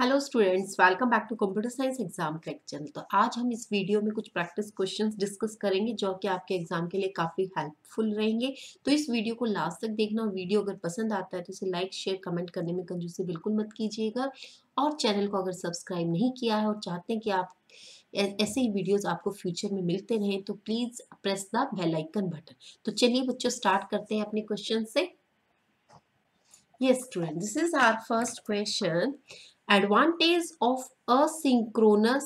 Hello students welcome back to computer science exam lecture तो आज हम इस वीडियो में कुछ प्रैक्टिस क्वेश्चंस डिस्कस करेंगे जो कि आपके एग्जाम के लिए काफ़ी हेल्पफुल रहेंगे तो इस वीडियो को लास्ट तक देखना और वीडियो अगर पसंद आता है तो इसे लाइक शेयर कमेंट करने में कंजूसी बिल्कुल मत कीजिएगा और चैनल को अगर सब्सक्राइब नहीं किया है और चाहते हैं कि आप ऐसे ही वीडियोज आपको फ्यूचर में मिलते रहें तो please press the bell icon button तो चलिए बच्चों स्टार्ट करते हैं अपने क्वेश्चन से yes student this is our first question advantage of asynchronous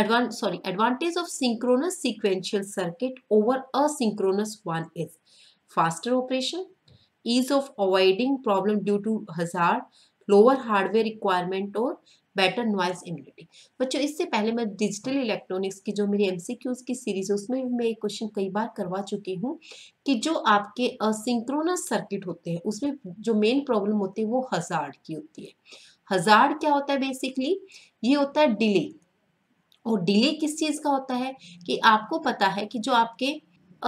advan sorry advantage of synchronous sequential circuit over asynchronous one is faster operation ease of avoiding problem due to hazard lower hardware requirement और better noise immunity बच्चों इससे पहले मैं digital electronics की जो मेरी MCQs की series है उसमें भी मैं एक क्वेश्चन कई बार करवा चुकी हूँ कि जो आपके असिंक्रोनस सर्किट होते हैं उसमें जो मेन प्रॉब्लम होती है वो हजार्ड की होती है हजार क्या होता है बेसिकली ये होता है डिले और डिले किस चीज़ का होता है कि आपको पता है कि जो आपके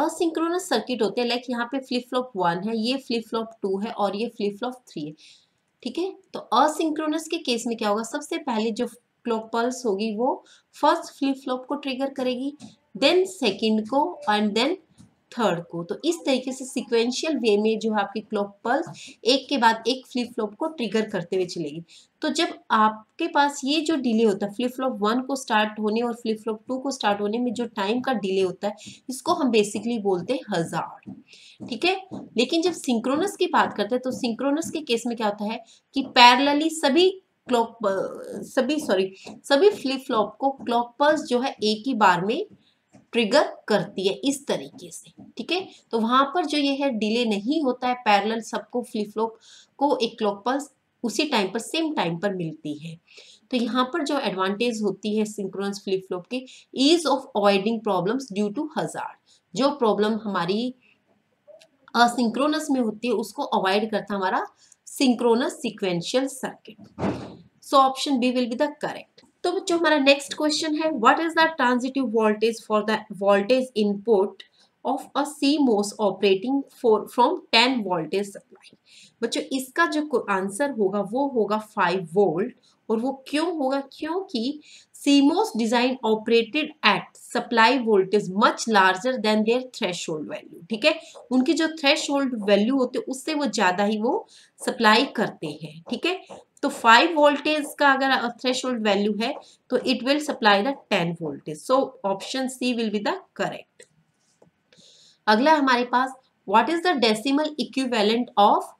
असिंक्रोनस सर्किट होते हैं लाइक यहाँ पे फ्लिप फ्लॉप वन है ये फ्लिप फ्लॉप टू है और ये फ्लिप फ्लॉप थ्री है ठीक है तो असिंक्रोनस के केस में क्या होगा सबसे पहले जो क्लॉक पल्स होगी वो फर्स्ट फ्लिप फ्लॉप को ट्रिगर करेगी देन सेकंड को एंड देन थर्ड को तो इस तरीके से सिक्वेंशियल वे में जो है आपकी क्लॉक पल्स एक के बाद एक फ्लिप फ्लॉप को ट्रिगर करते हुए चलेगी तो जब आपके पास ये जो डिले होता है फ्लिप फ्लॉप वन को स्टार्ट होने और फ्लिप फ्लॉप टू को स्टार्ट होने में जो टाइम का डिले होता है इसको हम बेसिकली बोलते हैं हजार ठीक है लेकिन जब सिंक्रोनस की बात करते हैं तो सिंक्रोनस के केस में क्या होता है कि पैरलली सभी क्लॉक सभी सॉरी सभी फ्लिप फ्लॉप को क्लॉक पल्स जो है एक ही बार में ट्रिगर करती है इस तरीके से ठीक है तो वहां पर जो ये है डिले नहीं होता है पैरेलल सबको फ्लिप फ्लॉप को एक क्लॉक पल्स उसी टाइम पर सेम टाइम पर मिलती है तो यहाँ पर जो एडवांटेज होती है सिंक्रोनस फ्लिप फ्लॉप की ease of avoiding problems due to hazard जो प्रॉब्लम हमारी असिंक्रोनस में होती है उसको अवॉइड करता हमारा synchronous sequential circuit so option B will be the correct तो बच्चों हमारा नेक्स्ट क्वेश्चन है what is the transitive voltage for the voltage input of a CMOS operating for from ten voltage supply बच्चों इसका जो answer होगा वो होगा फाइव वोल्ट और वो क्यों होगा क्योंकि CMOS design operated at supply voltage much larger than their threshold value ठीक है उनकी जो threshold वैल्यू होते हैं उससे वो ज़्यादा ही वो सप्लाई करते हैं ठीक है तो फाइव वोल्टेज का अगर थ्रेश वैल्यू है तो it will supply the ten voltage so option C will be the correct अगला हमारे पास what is the decimal equivalent of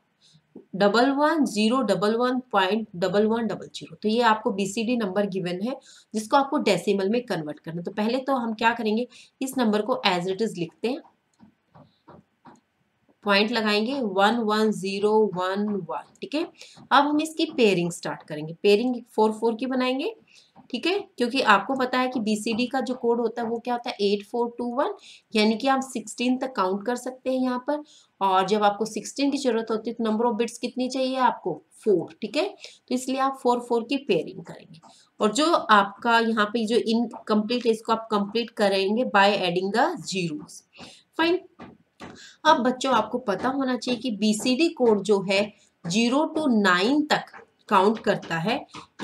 double one zero double one point double one double zero तो ये आपको BCD number given है जिसको आपको decimal में कन्वर्ट करना तो पहले तो हम क्या करेंगे इस नंबर को एज इट इज लिखते हैं पॉइंट लगाएंगे one one zero one one ठीक है अब हम इसकी पेयरिंग स्टार्ट करेंगे पेयरिंग फोर फोर की बनाएंगे ठीक है क्योंकि आपको पता है कि बीसीडी का जो कोड होता है वो क्या होता है एट फोर टू वन यानी कि आप सिक्सटीन तक काउंट कर सकते हैं यहाँ पर और जब आपको सिक्सटीन की जरूरत होती है तो नंबर ऑफ बिट्स कितनी चाहिए आपको फोर ठीक है तो इसलिए आप फोर फोर की पेयरिंग करेंगे और जो आपका यहाँ पे जो इनकम्प्लीट है इसको आप कंप्लीट करेंगे by adding the zeros fine अब बच्चों आपको पता होना चाहिए कि बीसीडी कोड जो है जीरो टू नाइन तक काउंट करता है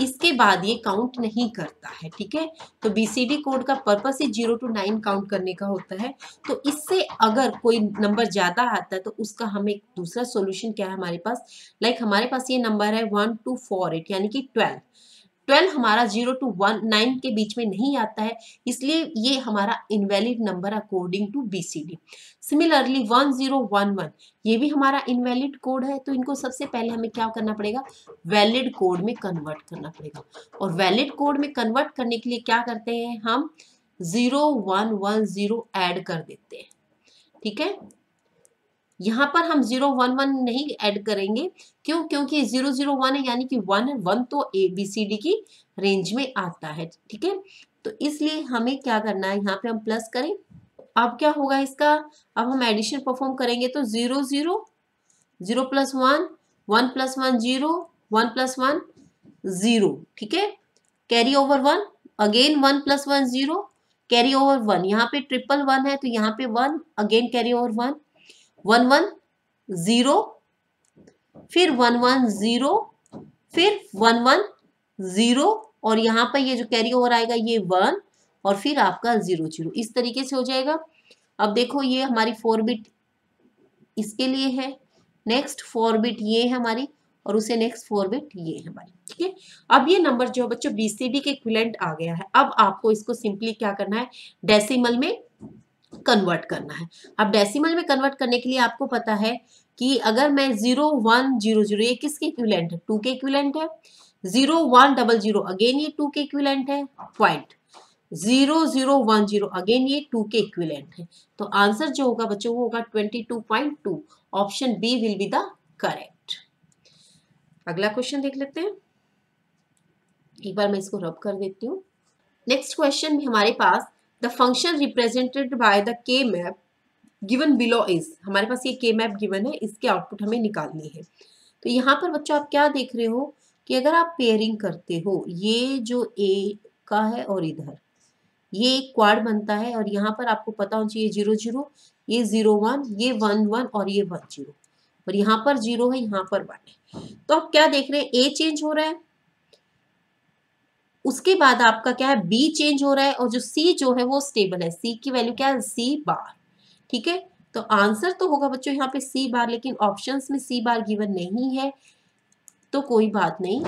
इसके बाद ये काउंट नहीं करता है ठीक है तो बीसीडी कोड का पर्पस ही जीरो टू नाइन काउंट करने का होता है तो इससे अगर कोई नंबर ज़्यादा आता है तो उसका हमें दूसरा सॉल्यूशन क्या है हमारे पास लाइक like हमारे पास ये नंबर है वन टू फोर एट यानी कि ट्वेल्व 12 हमारा 0 टू 1 9 के बीच में नहीं आता है इसलिए ये हमारा invalid number according to B C D similarly one zero one one ये भी हमारा इनवैलिड कोड है तो इनको सबसे पहले हमें क्या करना पड़ेगा वैलिड कोड में कन्वर्ट करना पड़ेगा और वैलिड कोड में कन्वर्ट करने के लिए क्या करते हैं हम zero one one zero add कर देते हैं ठीक है यहाँ पर हम जीरो वन वन नहीं ऐड करेंगे क्यों क्योंकि जीरो जीरो वन है यानी कि वन है वन तो ए बी सी डी की रेंज में आता है ठीक है तो इसलिए हमें क्या करना है यहाँ पे हम प्लस करें अब क्या होगा इसका अब हम एडिशन परफॉर्म करेंगे तो zero zero zero plus one one plus one zero one plus one zero ठीक है carry over one again one plus one zero carry over one यहाँ पे ट्रिपल वन है तो यहाँ पे one again carry over one one one zero फिर one one zero फिर वन वन ज़ीरो और यहाँ पर ये जो कैरी ओवर आएगा ये वन और फिर आपका ज़ीरो जीरो इस तरीके से हो जाएगा अब देखो ये हमारी फोर बिट इसके लिए है नेक्स्ट फोर बिट ये है हमारी और उसे नेक्स्ट फोर बिट ये है हमारी ठीक है अब ये नंबर जो है बच्चों बीसीडी के इक्विलेंट आ गया है अब आपको इसको सिंपली क्या करना है डेसिमल में कन्वर्ट करना है अब डेसिमल में कन्वर्ट करने के लिए आपको पता है कि अगर मैं जीरो वन जीरो जीरो ये किसके इक्विलेंट है टू के इक्विलेंट है zero one double zero again ये टू के इक्विलेंट है point zero zero one zero again ये टू के इक्विलेंट है तो आंसर जो होगा बच्चों वो होगा twenty two point two option B will be the correct अगला क्वेश्चन देख लेते हैं एक बार मैं इसको रब कर देती हूँ नेक्स्ट क्वेश्चन में हमारे पास the function represented by the K map given below is हमारे पास ये के मैप गिवन है इसके आउटपुट हमें निकालनी है तो यहाँ पर बच्चों आप क्या देख रहे हो कि अगर आप पेयरिंग करते हो ये जो ए का है और इधर ये एक क्वाड बनता है और यहाँ पर आपको पता होना चाहिए जीरो जीरो ये जीरो वन ये वन वन और ये वन जीरो और यहाँ पर जीरो है यहाँ पर वन है तो आप क्या देख रहे हैं ए चेंज हो रहा है उसके बाद आपका क्या है बी चेंज हो रहा है और जो सी जो है वो स्टेबल है सी की वैल्यू क्या है सी बार ठीक है तो आंसर तो होगा बच्चों यहाँ पे सी बार लेकिन ऑप्शन में सी बार गिवन नहीं है तो कोई बात नहीं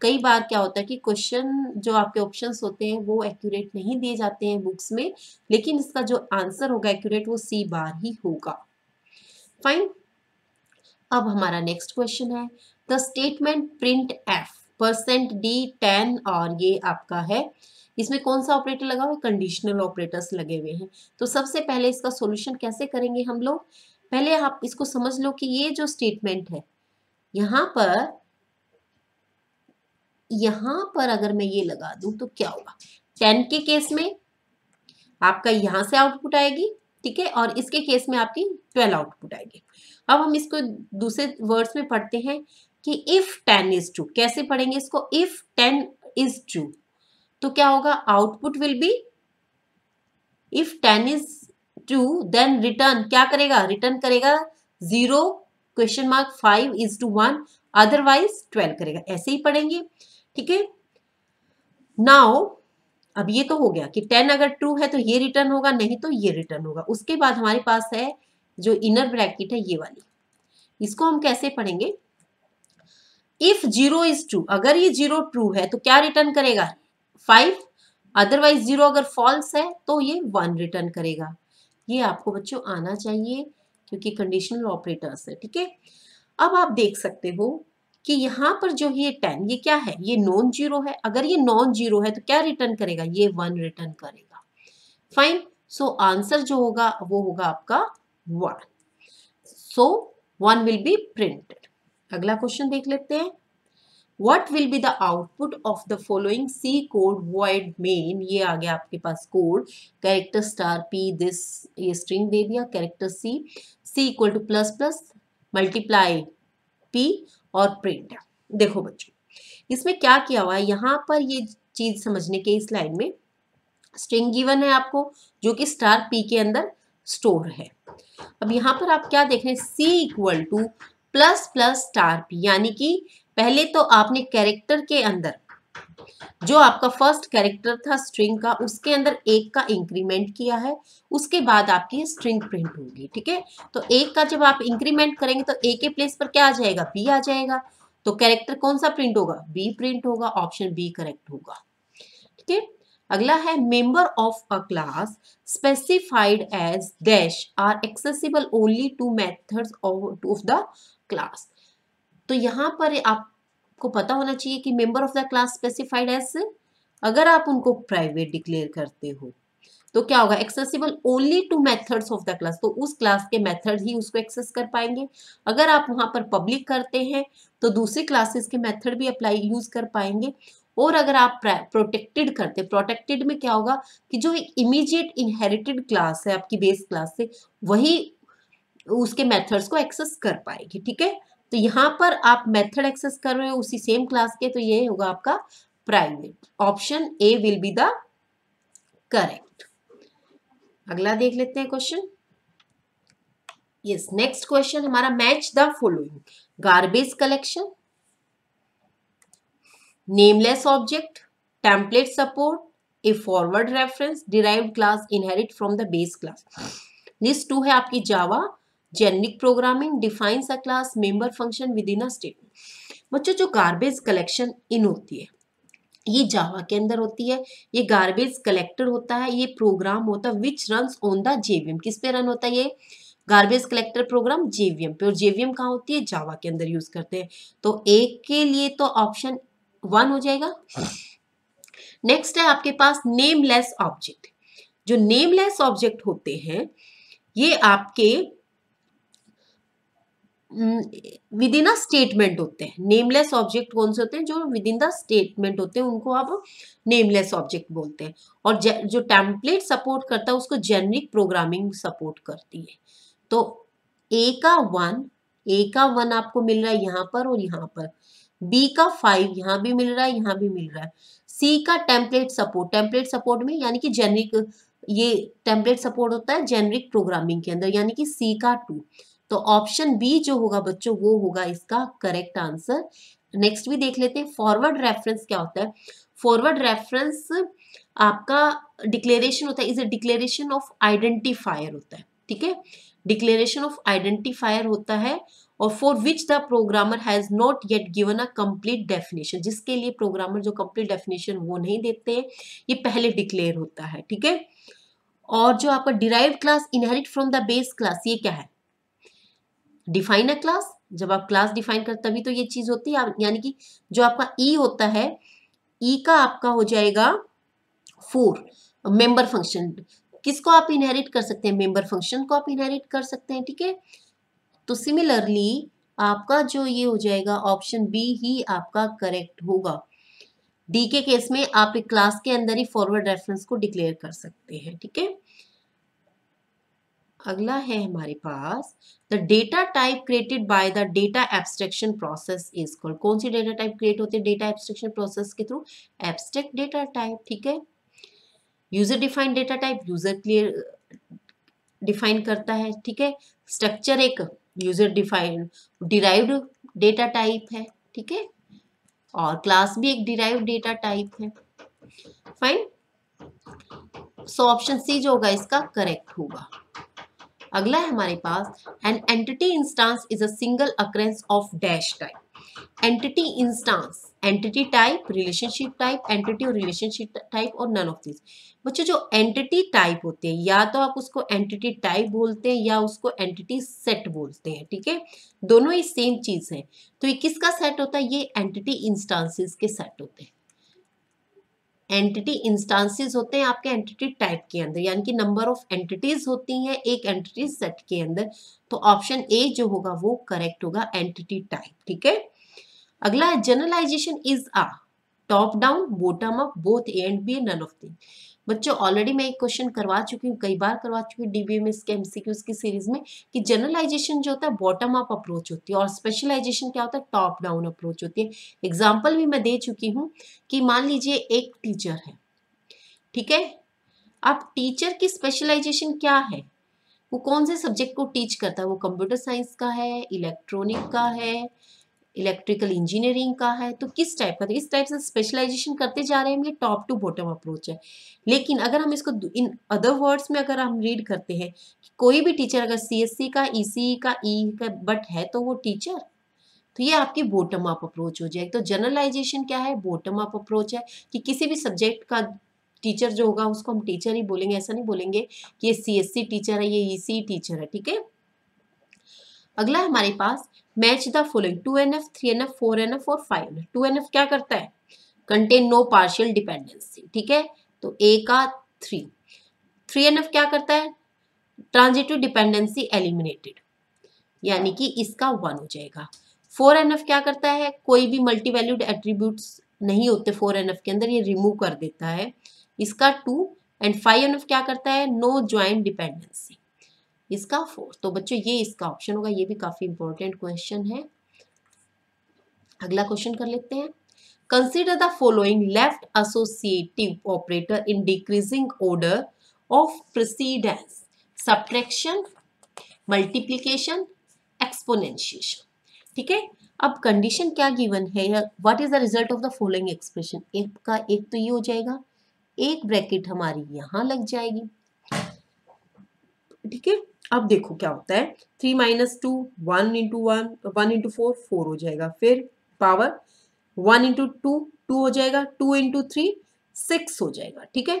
कई बार क्या होता है कि क्वेश्चन जो आपके ऑप्शंस होते हैं वो एक्यूरेट नहीं दिए जाते हैं बुक्स में लेकिन इसका जो आंसर होगा एक्यूरेट वो सी बार ही होगा फाइन अब हमारा नेक्स्ट क्वेश्चन है the statement printf percent d ten और ये आपका है इसमें कौन सा ऑपरेटर लगा हुआ है कंडीशनल ऑपरेटर्स लगे हुए हैं तो सबसे पहले इसका सॉल्यूशन कैसे करेंगे हम लोग पहले आप इसको समझ लो कि ये जो स्टेटमेंट है यहाँ पर यहाँ पर अगर मैं ये लगा दू तो क्या होगा टेन के केस में आपका यहां से आउटपुट आएगी ठीक है और इसके केस में आपकी ट्वेल्व आउटपुट आएगी अब हम इसको दूसरे वर्ड्स में पढ़ते हैं कि इफ टेन इज ट्रू कैसे पढ़ेंगे इसको इफ टेन इज ट्रू तो क्या होगा output will be if ten is true then return क्या करेगा रिटर्न करेगा zero question mark five is two one otherwise twelve करेगा ऐसे ही पढ़ेंगे ठीक है नाउ अब ये तो हो गया कि टेन अगर ट्रू है तो ये रिटर्न होगा नहीं तो ये रिटर्न होगा उसके बाद हमारे पास है जो इनर ब्रैकेट है ये वाली इसको हम कैसे पढ़ेंगे इफ जीरो इज ट्रू अगर ये जीरो ट्रू है तो क्या रिटर्न करेगा फाइव अदरवाइज जीरो अगर फॉल्स है तो ये वन रिटर्न करेगा ये आपको बच्चों आना चाहिए क्योंकि कंडीशनल ऑपरेटर्स है ठीक है अब आप देख सकते हो कि यहाँ पर जो ये टेन ये क्या है ये नॉन जीरो है अगर ये नॉन जीरो है तो क्या रिटर्न करेगा ये वन रिटर्न करेगा फाइन सो आंसर जो होगा वो होगा आपका one so one will be printed अगला क्वेश्चन देख लेते हैं what will be the output of the following C code void main ये आ गया आपके पास code character star P this ये स्ट्रिंग दे दिया character C C equal to plus plus multiply P और प्रिंट देखो बच्चों इसमें क्या किया हुआ है यहाँ पर ये चीज समझने के इस लाइन में स्ट्रिंग गिवन है आपको जो कि स्टार पी के अंदर स्टोर है अब यहाँ पर आप क्या देख रहे हैं C equal to plus plus star P यानी कि पहले तो आपने कैरेक्टर के अंदर जो आपका फर्स्ट कैरेक्टर था स्ट्रिंग का उसके अंदर एक का इंक्रीमेंट किया है उसके बाद आपकी स्ट्रिंग प्रिंट होगी ठीक है तो एक का जब आप इंक्रीमेंट करेंगे तो ए के प्लेस पर क्या आ जाएगा बी आ जाएगा तो कैरेक्टर कौन सा प्रिंट होगा बी प्रिंट होगा ऑप्शन बी करेक्ट होगा ठीक है अगला है member of a class specified as dash are accessible only to methods of the class तो यहाँ पर आपको पता होना चाहिए कि member of the class specified as अगर आप उनको प्राइवेट डिक्लेयर करते हो तो क्या होगा accessible only to methods of the class तो उस क्लास के मेथड ही उसको एक्सेस कर पाएंगे अगर आप वहां पर पब्लिक करते हैं तो दूसरी क्लासेस के मेथड भी अप्लाई यूज कर पाएंगे और अगर आप प्रोटेक्टेड करते प्रोटेक्टेड में क्या होगा कि जो इमीजिएट इनहेरिटेड क्लास है आपकी बेस क्लास से वही उसके मेथड्स को एक्सेस कर पाएगी ठीक है तो यहाँ पर आप मेथड एक्सेस कर रहे हो उसी सेम क्लास के तो ये होगा आपका private option A will be the correct अगला देख लेते हैं क्वेश्चन यस नेक्स्ट क्वेश्चन हमारा match the following garbage collection nameless object template support a forward reference derive class inherit from the base class list two है आपकी Java generic programming defines a class member function within a statement बच्चों जो garbage collection in होती है ये जावा के अंदर होती है ये गार्बेज कलेक्टर होता है ये प्रोग्राम होता है which run on the JVM किस पे रन होता है ये गार्बेज कलेक्टर प्रोग्राम जेवीएम पे और जेवीएम कहाँ होती है जावा के अंदर यूज करते हैं तो एक के लिए तो ऑप्शन वन हो जाएगा नेक्स्ट है आपके पास नेमलेस ऑब्जेक्ट जो नेमलेस ऑब्जेक्ट होते हैं ये आपके विद इन अ स्टेटमेंट होते हैं नेमलेस ऑब्जेक्ट कौन से होते हैं जो विद इन द स्टेटमेंट होते हैं उनको आप नेमलेस ऑब्जेक्ट बोलते हैं और जो टेम्पलेट सपोर्ट करता है उसको जेनरिक प्रोग्रामिंग सपोर्ट करती है तो ए का वन ए का वन आपको मिल रहा है यहाँ पर और यहाँ पर बी का फाइव यहाँ भी मिल रहा है यहाँ भी मिल रहा है सी का टेम्पलेट सपोर्ट टेम्पलेट सपोर्ट में यानी कि जेनरिक ये टेम्पलेट सपोर्ट होता है जेनरिक प्रोग्रामिंग के अंदर यानी कि सी का टू तो ऑप्शन बी जो होगा बच्चों वो होगा इसका करेक्ट आंसर नेक्स्ट भी देख लेते हैं फॉरवर्ड रेफरेंस क्या होता है फॉरवर्ड रेफरेंस आपका डिक्लेरेशन होता है is a declaration of identifier होता है ठीक है डिक्लेरेशन ऑफ आइडेंटिफायर होता है और for which the programmer has not yet given a complete definition जिसके लिए प्रोग्रामर जो कंप्लीट डेफिनेशन वो नहीं देते हैं ये पहले डिक्लेयर होता है ठीक है और जो आपका derive class inherit from the base class ये क्या है डिफाइन अ क्लास जब आप क्लास डिफाइन कर तभी तो ये चीज होती है यानी कि जो आपका ई e होता है ई e का आपका हो जाएगा फोर मेंबर फंक्शन किसको आप इनहेरिट कर सकते हैं मेंबर फंक्शन को आप इनहेरिट कर सकते हैं ठीक है तो सिमिलरली आपका जो ये हो जाएगा ऑप्शन बी ही आपका करेक्ट होगा डी के केस में आप एक क्लास के अंदर ही फॉरवर्ड रेफरेंस को डिक्लेयर कर सकते हैं ठीक है थीके? अगला है हमारे पास the data type created by the data abstraction process is called कौन सी डेटा टाइप क्रिएट होती है डेटा एब्स्ट्रेक्शन प्रोसेस के थ्रू एब्स्ट्रैक्ट डेटा टाइप ठीक है user defined data type user clear define करता है ठीक है स्ट्रक्चर एक user defined derived data type है ठीक है और क्लास भी एक डिराइव डेटा टाइप है फाइन सो ऑप्शन सी जो होगा इसका करेक्ट होगा अगला है हमारे पास an entity instance is a single occurrence of dash type entity instance entity type relationship type entity और रिलेशनशिप टाइप और नन ऑफ दिस बच्चों जो एंटिटी टाइप होते हैं या तो आप उसको एंटिटी टाइप बोलते हैं या उसको एंटिटी सेट बोलते हैं ठीक है दोनों ही सेम चीज़ है तो ये किसका सेट होता है ये एंटिटी इंस्टांसिस के सेट होते हैं एंटिटी इंस्टांसिस होते हैं आपके एंटिटी टाइप के अंदर यानी कि नंबर ऑफ एंटिटीज होती हैं एक एंटिटी सेट के अंदर तो ऑप्शन ए जो होगा वो करेक्ट होगा एंटिटी टाइप ठीक है अगला generalisation is a top down bottom up both A and B none of thing बच्चों ऑलरेडी मैं एक क्वेश्चन करवा चुकी हूँ कई बार करवा चुकी हूँ डीबीएमएस के एमसीक्यूज की सीरीज में कि जनरलाइजेशन जो होता है बॉटम अप अप्रोच होती है और स्पेशलाइजेशन क्या होता है टॉप डाउन अप्रोच होती है एग्जाम्पल भी मैं दे चुकी हूँ कि मान लीजिए एक टीचर है ठीक है अब टीचर की स्पेशलाइजेशन क्या है वो कौन से सब्जेक्ट को टीच करता है वो कंप्यूटर साइंस का है इलेक्ट्रॉनिक का है इलेक्ट्रिकल इंजीनियरिंग का है तो किस टाइप का तो इस टाइप से स्पेशलाइजेशन करते जा रहे हैं ये टॉप टू बॉटम अप्रोच है लेकिन अगर हम इसको इन अदर वर्ड्स में अगर हम रीड करते हैं कि कोई भी टीचर अगर सीएससी e का ईसीई e e का ई का बट है तो वो टीचर तो ये आपकी बॉटम अप अप्रोच हो जाएगी तो जनरलाइजेशन क्या है बॉटम अप अप्रोच है कि किसी भी सब्जेक्ट का टीचर जो होगा उसको हम टीचर ही बोलेंगे ऐसा नहीं बोलेंगे कि ये सी टीचर है ये ई टीचर है ठीक है अगला हमारे पास match the following two N F three N F four N F और five N F two N F क्या करता है कंटेन नो पार्शियल डिपेंडेंसी ठीक है तो ए का थ्री थ्री एन एफ क्या करता है ट्रांजिटिव डिपेंडेंसी एलिमिनेटेड यानी कि इसका वन हो जाएगा फोर एन एफ क्या करता है कोई भी मल्टी वैल्यूड एट्रीब्यूट्स नहीं होते फोर एन एफ के अंदर ये रिमूव कर देता है इसका two and five N F क्या करता है नो ज्वाइंट डिपेंडेंसी इसका फोर तो बच्चों ये इसका ऑप्शन होगा ये भी काफ़ी इंपॉर्टेंट क्वेश्चन है अगला क्वेश्चन कर लेते हैं consider the following left associative operator in decreasing order of precedence subtraction multiplication exponentiation ठीक है अब कंडीशन क्या गिवन है what is the result of the following expression एक का एक तो ये हो जाएगा एक ब्रैकेट हमारी यहां लग जाएगी ठीक है अब देखो क्या होता है three minus two one into one one into four four हो जाएगा फिर power one into two two हो जाएगा टू इंटू थ्री सिक्स हो जाएगा ठीक है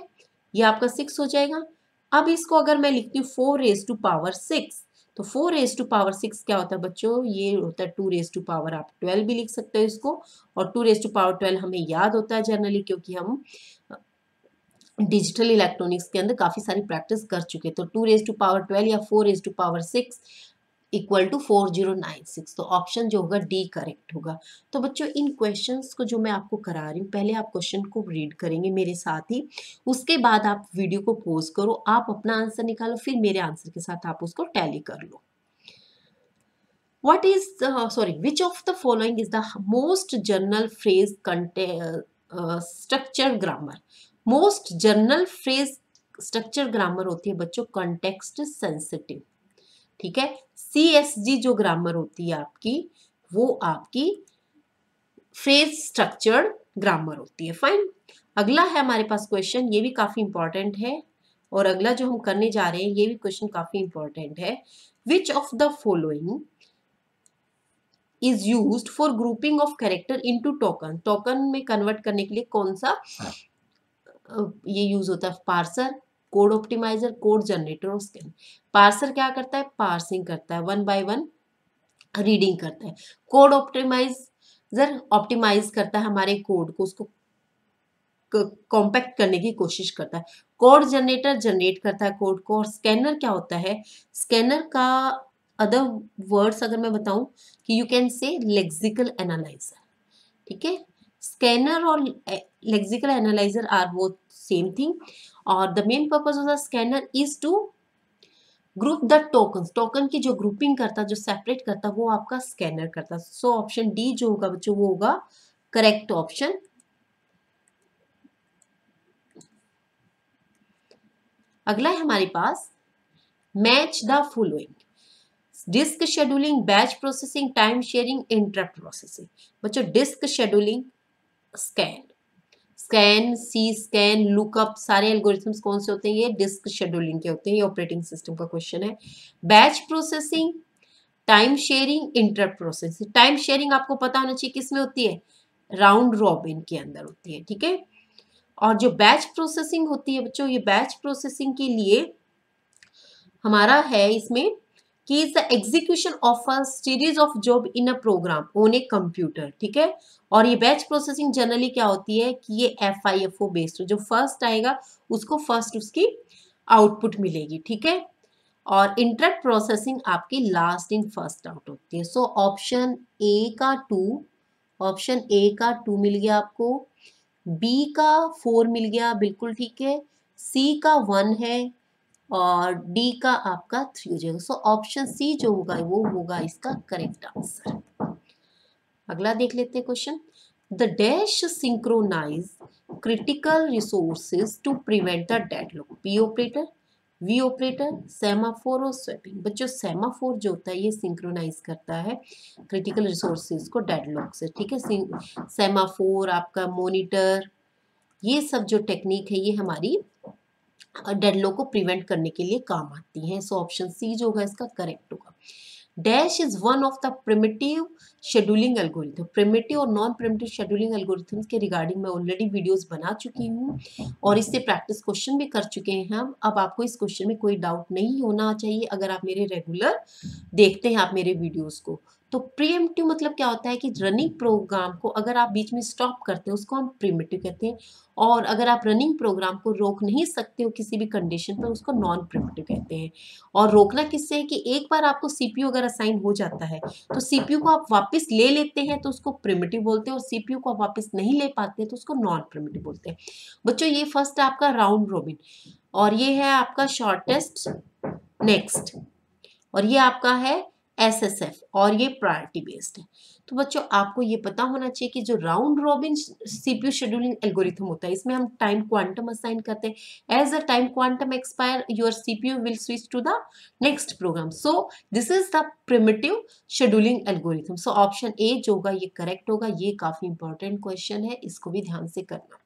ये आपका सिक्स हो जाएगा अब इसको अगर मैं लिखती हूँ four raise to power six तो four raise to power six क्या होता है बच्चों ये होता है टू रेज टू पावर आप ट्वेल्व भी लिख सकते हो इसको और two raise to power twelve हमें याद होता है जनरली क्योंकि हम डिजिटल इलेक्ट्रॉनिक्स के अंदर काफ़ी सारी प्रैक्टिस कर चुके तो two raise to power twelve या four raise to power six equal to four zero nine six तो ऑप्शन जो होगा डी करेक्ट होगा तो बच्चों इन क्वेश्चंस को जो मैं आपको करा रही हूँ पहले आप क्वेश्चन को रीड करेंगे मेरे साथ ही उसके बाद आप वीडियो को पोज करो आप अपना आंसर निकालो फिर मेरे आंसर के साथ आप उसको टैली कर लो what is sorry which of the following is the most general phrase context structure grammar most general phrase structure grammar होती है बच्चों कॉन्टेक्स्ट सेंसिटिव ठीक है सी जो ग्रामर होती है आपकी वो आपकी फ्रेज स्ट्रक्चर ग्रामर होती है फाइन अगला है हमारे पास क्वेश्चन ये भी काफी इंपॉर्टेंट है और अगला जो हम करने जा रहे हैं ये भी क्वेश्चन काफी इंपॉर्टेंट है which of the following is use for grouping of character into token token में कन्वर्ट करने के लिए कौन सा ये यूज होता है parser code optimiser code generator और स्कैन पार्सर क्या करता है पार्सिंग करता है वन बाय वन रीडिंग करता है कोड ऑप्टिमाइजर ऑप्टिमाइज करता है हमारे कोड को उसको कॉम्पैक्ट करने की कोशिश करता है कोड जनरेटर जनरेट करता है कोड को और स्कैनर क्या होता है स्कैनर का अदर वर्ड्स अगर मैं बताऊं कि you can say lexical analyser ठीक है स्कैनर और lexical analyzer are both same thing और the main purpose of the scanner is to group the token token की जो ग्रुपिंग करता जो सेपरेट करता वो आपका स्कैनर करता सो ऑप्शन डी जो होगा बच्चों वो होगा करेक्ट ऑप्शन अगला है हमारे पास match the following disk scheduling batch processing time sharing interrupt processing बच्चों disk scheduling scan scan C scan lookup सारे एल्गोरिथम्स कौन से होते हैं ये डिस्क शेड्यूलिंग के होते हैं ये ऑपरेटिंग सिस्टम का क्वेश्चन है batch processing time sharing inter processing time sharing आपको पता होना चाहिए किस में होती है राउंड रॉबिन के अंदर होती है ठीक है और जो बैच प्रोसेसिंग होती है बच्चों ये बैच प्रोसेसिंग के लिए हमारा है इसमें ही is the execution of a series of job in a program on a computer ठीक है और ये बैच प्रोसेसिंग जनरली क्या होती है कि ये F I F O based जो फर्स्ट आएगा उसको फर्स्ट उसकी आउटपुट मिलेगी ठीक है और इंटरप्ट प्रोसेसिंग आपकी लास्ट इन फर्स्ट आउट होती है सो ऑप्शन ए का टू ऑप्शन ए का टू मिल गया आपको बी का फोर मिल गया बिल्कुल ठीक है सी का वन है और डी का आपका थ्री हो जाएगा सो ऑप्शन सी जो होगा वो होगा इसका करेक्ट आंसर अगला देख लेते हैं question the dash synchronize critical resources to prevent a lock P operator V operator semaphore और स्वेपिंग बच्चों सेमाफोर जो होता है ये सिंक्रोनाइज करता है क्रिटिकल रिसोर्सेज को लॉक से ठीक है सेमाफोर आपका मोनिटर ये सब जो टेक्निक है ये हमारी डेडलो को प्रिवेंट करने के लिए काम आती हैं सो ऑप्शन सी जो होगा इसका करेक्ट होगा dash is one of the preemptive scheduling algorithm preemptive और नॉन प्रिमेटिव शेड्यूलिंग एल्गोरिथम के रिगार्डिंग मैं ऑलरेडी वीडियोस बना चुकी हूँ और इससे प्रैक्टिस क्वेश्चन भी कर चुके हैं हम अब आपको इस क्वेश्चन में कोई डाउट नहीं होना चाहिए अगर आप मेरे रेगुलर देखते हैं आप मेरे वीडियोज को तो प्रीएम्प्टिव मतलब क्या होता है कि रनिंग प्रोग्राम को अगर आप बीच में स्टॉप करते हो उसको हम प्रीमेटिव कहते हैं और अगर आप रनिंग प्रोग्राम को रोक नहीं सकते हो किसी भी कंडीशन पर उसको नॉन प्रीमेटिव कहते हैं और रोकना किससे है कि एक बार आपको सीपीयू अगर असाइन हो जाता है तो सीपीयू को आप वापस ले लेते हैं तो उसको प्रिमेटिव बोलते हैं और सीपीयू को आप वापस नहीं ले पाते तो उसको नॉन प्रिमेटिव बोलते हैं बच्चों ये फर्स्ट है आपका राउंड रोबिन और ये है आपका शॉर्टेस्ट नेक्स्ट और ये आपका है एसएसएफ और ये प्रायोरिटी बेस्ड है तो बच्चों आपको ये पता होना चाहिए कि जो round robin CPU scheduling algorithm होता है इसमें हम टाइम क्वांटम असाइन करते हैं as a time quantum expire your CPU will switch to the next program so this is the preemptive scheduling algorithm so option A जो होगा ये correct होगा ये काफी इंपॉर्टेंट क्वेश्चन है इसको भी ध्यान से करना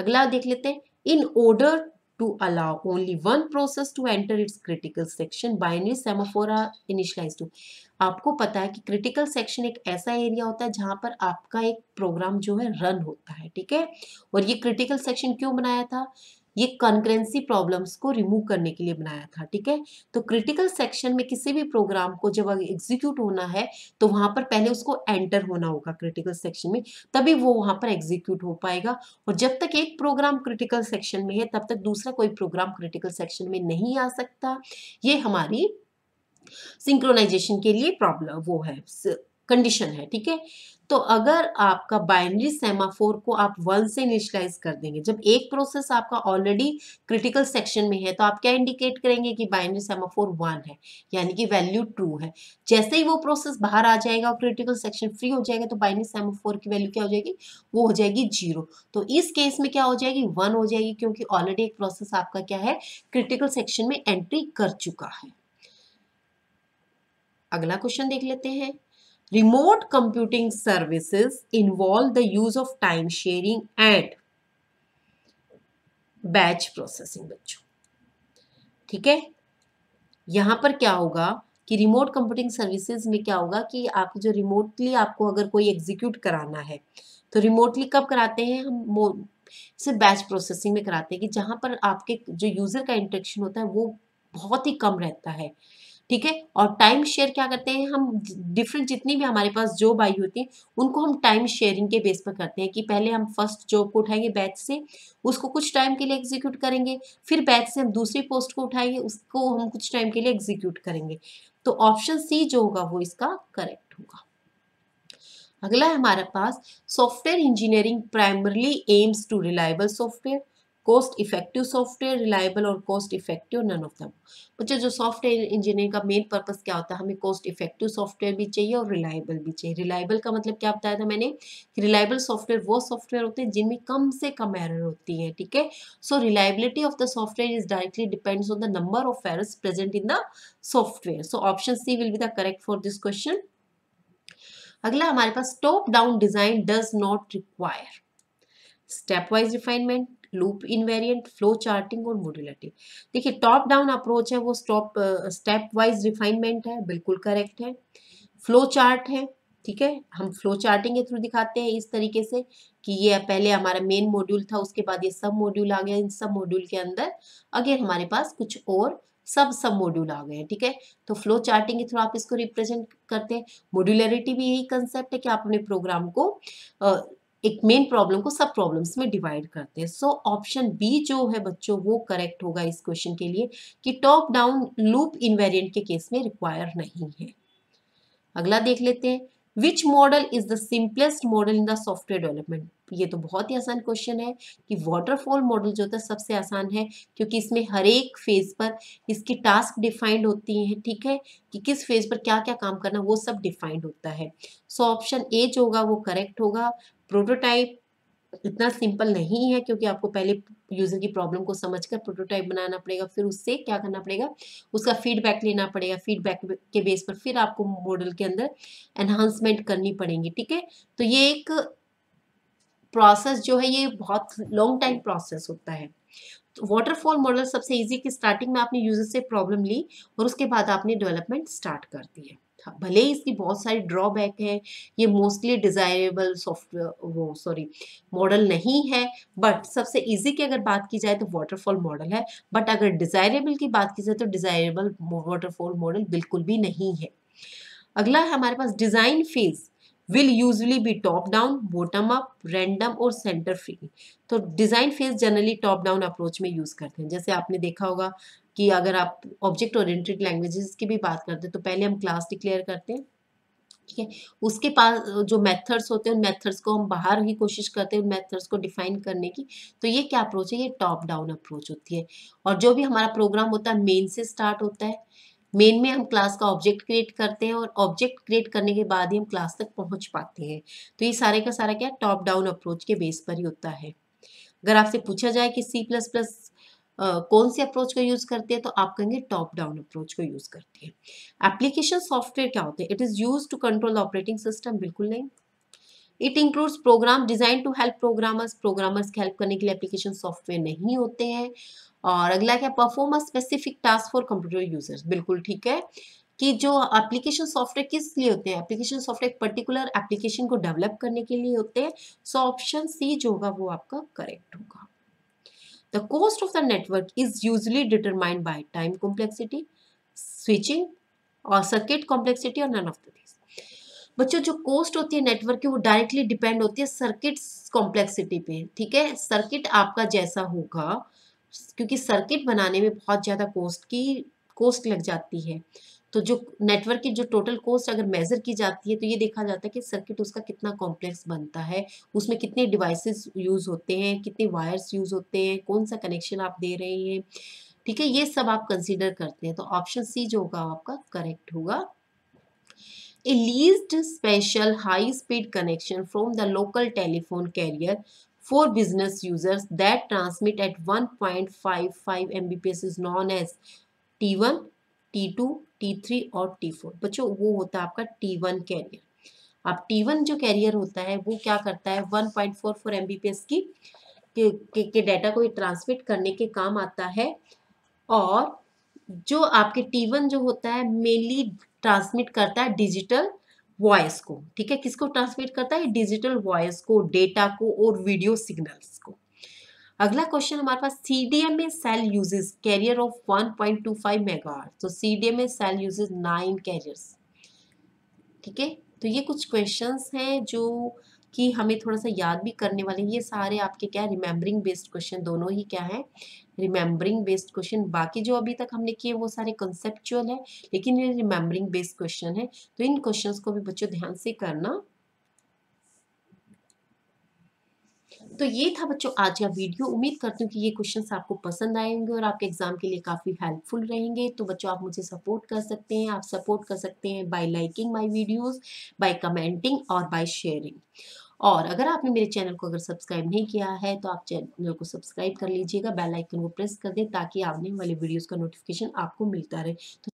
अगला देख लेते हैं in order to allow only one process to enter its critical section binary semaphora initialized to आपको पता है कि critical section एक ऐसा एरिया होता है जहां पर आपका एक प्रोग्राम जो है रन होता है ठीक है और ये critical section क्यों बनाया था ये कंक्रेंसी प्रॉब्लम्स को रिमूव करने के लिए बनाया था ठीक है तो क्रिटिकल सेक्शन में किसी भी प्रोग्राम को जब एग्जीक्यूट होना है तो वहां पर पहले उसको एंटर होना होगा क्रिटिकल सेक्शन में तभी वो वहां पर एग्जीक्यूट हो पाएगा और जब तक एक प्रोग्राम क्रिटिकल सेक्शन में है तब तक दूसरा कोई प्रोग्राम क्रिटिकल सेक्शन में नहीं आ सकता ये हमारी सिंक्रोनाइजेशन के लिए प्रॉब्लम वो है कंडीशन है ठीक है तो अगर आपका बाइनरी सेमाफोर को आप वन से इनिशलाइज कर देंगे जब एक प्रोसेस आपका ऑलरेडी क्रिटिकल सेक्शन में है तो आप क्या इंडिकेट करेंगे कि बाइनरी सेमाफोर वन है यानी कि वैल्यू ट्रू है जैसे ही वो प्रोसेस बाहर आ जाएगा और क्रिटिकल सेक्शन फ्री हो जाएगा तो बाइनरी सेमाफोर की वैल्यू क्या हो जाएगी वो हो जाएगी जीरो तो इस केस में क्या हो जाएगी वन हो जाएगी क्योंकि ऑलरेडी एक प्रोसेस आपका क्या है क्रिटिकल सेक्शन में एंट्री कर चुका है अगला क्वेश्चन देख लेते हैं Remote computing services involve the use of time sharing and batch processing बच्चों ठीक है यहाँ पर क्या होगा कि रिमोट कंप्यूटिंग सर्विसेज में क्या होगा कि आप जो रिमोटली आपको अगर कोई एग्जीक्यूट कराना है तो रिमोटली कब कराते हैं हम सिर्फ बैच प्रोसेसिंग में कराते हैं कि जहाँ पर आपके जो यूज़र का इंटरेक्शन होता है वो बहुत ही कम रहता है ठीक है और टाइम शेयर क्या करते हैं हम डिफरेंट जितनी भी हमारे पास जॉब आई होती है उनको हम टाइम शेयरिंग के बेस पर करते हैं कि पहले हम फर्स्ट जॉब को उठाएंगे बैच से उसको कुछ टाइम के लिए एग्जीक्यूट करेंगे फिर बैच से हम दूसरी पोस्ट को उठाएंगे उसको हम कुछ टाइम के लिए एग्जीक्यूट करेंगे तो ऑप्शन सी जो होगा वो इसका करेक्ट होगा अगला है हमारे पास software engineering primarily aims to reliable software cost effective software reliable और cost effective none of them बच्चा जो सॉफ्टवेयर इंजीनियर का मेन पर्पस क्या होता है हमें कॉस्ट इफेक्टिव सॉफ्टवेयर भी चाहिए और रिलायबल भी चाहिए रिलायबल का मतलब क्या बताया था मैंने कि रिलायबल सॉफ्टवेयर वो सॉफ्टवेयर होते हैं जिनमें कम से कम एरर होती है ठीक है so reliability of the software is directly depends on the number of errors present in the software so option C will be the correct for this question अगला हमारे पास top down design does not require step wise refinement loop invariant flow charting और modularity देखिए top down approach है वो stop step wise refinement है बिल्कुल correct है फ्लो चार्ट है ठीक है हम फ्लो चार्टिंग के थ्रू दिखाते हैं इस तरीके से कि ये पहले हमारा मेन मॉड्यूल था उसके बाद ये सब मॉड्यूल आ गया इन सब मॉड्यूल के अंदर अगेन हमारे पास कुछ और सब सब मॉड्यूल आ गए हैं ठीक है तो फ्लो चार्टिंग के थ्रू आप इसको रिप्रेजेंट करते हैं मॉड्यूलरिटी भी यही कंसेप्ट है कि आप अपने प्रोग्राम को एक मेन प्रॉब्लम को सब प्रॉब्लम्स में डिवाइड करते हैं सो ऑप्शन बी जो है बच्चों वो करेक्ट होगा इस क्वेश्चन के लिए कि टॉप डाउन लूप इनवेरियंट के केस में रिक्वायर नहीं है अगला देख लेते हैं which model is the simplest model in the software development ये तो बहुत ही आसान क्वेश्चन है कि वाटरफॉल मॉडल जो होता है सबसे आसान है क्योंकि इसमें हर एक फेज पर इसकी टास्क डिफाइंड होती हैं ठीक है कि किस फेज पर क्या क्या काम करना वो सब डिफाइंड होता है सो ऑप्शन ए जो होगा वो करेक्ट होगा प्रोटोटाइप इतना सिंपल नहीं है क्योंकि आपको पहले यूज़र की प्रॉब्लम को समझकर प्रोटोटाइप बनाना पड़ेगा फिर उससे क्या करना पड़ेगा उसका फीडबैक लेना पड़ेगा फीडबैक के बेस पर फिर आपको मॉडल के अंदर एनहांसमेंट करनी पड़ेगी ठीक है तो ये एक प्रोसेस जो है ये बहुत लॉन्ग टाइम प्रोसेस होता है वाटरफॉल तो मॉडल सबसे इजी की स्टार्टिंग में आपने यूजर से प्रॉब्लम ली और उसके बाद आपने डेवलपमेंट स्टार्ट कर दी है हाँ, भले ही इसकी बहुत सारी ड्रॉबैक है ये मोस्टली डिजायरेबल सॉफ्टवेयर वो सॉरी मॉडल नहीं है बट सबसे इजी की अगर बात की जाए तो वाटरफॉल मॉडल है बट अगर डिजायरेबल की बात की जाए तो डिजायरेबल वाटरफॉल मॉडल बिल्कुल भी नहीं है अगला है हमारे पास design phase will usually be top down bottom up random और सेंटर फ्री तो design phase generally top down approach में यूज़ करते हैं जैसे आपने देखा होगा कि अगर आप ऑब्जेक्ट ओरिएंटेड लैंग्वेजेस की भी बात करते हैं तो पहले हम क्लास डिक्लेयर करते हैं ठीक है उसके पास जो मेथड्स होते हैं उन मेथड्स को हम बाहर ही कोशिश करते हैं उन मेथड्स को डिफाइन करने की तो ये क्या अप्रोच है ये टॉप डाउन अप्रोच होती है और जो भी हमारा प्रोग्राम होता है मेन से स्टार्ट होता है मेन में हम क्लास का ऑब्जेक्ट क्रिएट करते हैं और ऑब्जेक्ट क्रिएट करने के बाद ही हम क्लास तक पहुंच पाते हैं तो ये सारे का सारा क्या टॉप डाउन अप्रोच के बेस पर ही होता है अगर आपसे पूछा जाए कि सी प्लस प्लस कौन से अप्रोच का यूज़ करते हैं तो आप कहेंगे टॉप डाउन अप्रोच को यूज़ करते हैं एप्लीकेशन सॉफ्टवेयर क्या होते हैं it is use to control operating system बिल्कुल नहीं it includes program design to help programmers programmers की हेल्प करने के लिए एप्लीकेशन सॉफ्टवेयर नहीं होते हैं और अगला क्या perform a specific task for computer users बिल्कुल ठीक है कि जो एप्लीकेशन सॉफ्टवेयर किस लिए होते हैं एप्लीकेशन सॉफ्टवेयर एक पर्टिकुलर एप्लीकेशन को डेवलप करने के लिए होते हैं सो ऑप्शन सी जो होगा वो आपका करेक्ट होगा the cost of the network is usually determined by time complexity switching और सर्किट कॉम्प्लेक्सिटी और नन ऑफ द बच्चों जो कॉस्ट होती है नेटवर्क की वो डायरेक्टली डिपेंड होती है सर्किट कॉम्प्लेक्सिटी पे ठीक है सर्किट आपका जैसा होगा क्योंकि सर्किट बनाने में बहुत ज़्यादा कोस्ट की कोस्ट लग जाती है तो जो नेटवर्क की जो टोटल कॉस्ट अगर मेज़र की जाती है तो ये देखा जाता है कि सर्किट उसका कितना कॉम्प्लेक्स बनता है उसमें कितने डिवाइसेस यूज़ होते हैं कितने वायर्स यूज़ होते हैं कौन सा कनेक्शन आप दे रहे हैं ठीक है ये सब आप कंसिडर करते हैं तो ऑप्शन सी जो होगा आपका करेक्ट होगा leased special high speed connection from the local telephone carrier for business users that transmit at 1.55 mbps is known as T1, T2, T3 और T4 बच्चों वो होता है आपका T1 कैरियर अब T1 जो कैरियर होता है वो क्या करता है 1.44 mbps की के, के, के डाटा को ये ट्रांसमिट करने के काम आता है और जो आपके T1 जो होता है मेनली ट्रांसमिट करता है डिजिटल वॉइस को ठीक है किसको ट्रांसमिट करता है डिजिटल वॉइस को डेटा को और वीडियो सिग्नल्स को अगला क्वेश्चन हमारे पास C D M A cell uses carrier of 1.25 megahertz तो C D M A cell uses nine carriers ठीक है तो ये कुछ क्वेश्चंस हैं जो कि हमें थोड़ा सा याद भी करने वाले ये सारे आपके क्या रिमेंबरिंग रिमेम्बरिंग बेस्ड क्वेश्चन दोनों ही क्या है रिमेम्बरिंग बेस्ड क्वेश्चन बाकी जो अभी तक हमने किए वो सारे कंसेप्चुअल है लेकिन ये रिमेम्बरिंग बेस्ड क्वेश्चन है तो इन क्वेश्चन को भी बच्चों ध्यान से करना तो ये था बच्चों आज का वीडियो उम्मीद करती हूँ कि ये क्वेश्चंस आपको पसंद आएंगे और आपके एग्जाम के लिए काफ़ी हेल्पफुल रहेंगे तो बच्चों आप मुझे सपोर्ट कर सकते हैं आप सपोर्ट कर सकते हैं by liking my videos by commenting और बाय शेयरिंग और अगर आपने मेरे चैनल को अगर सब्सक्राइब नहीं किया है तो आप चैनल को सब्सक्राइब कर लीजिएगा बेल आइकन को प्रेस कर दें ताकि आने वाले वीडियोस का नोटिफिकेशन आपको मिलता रहे तो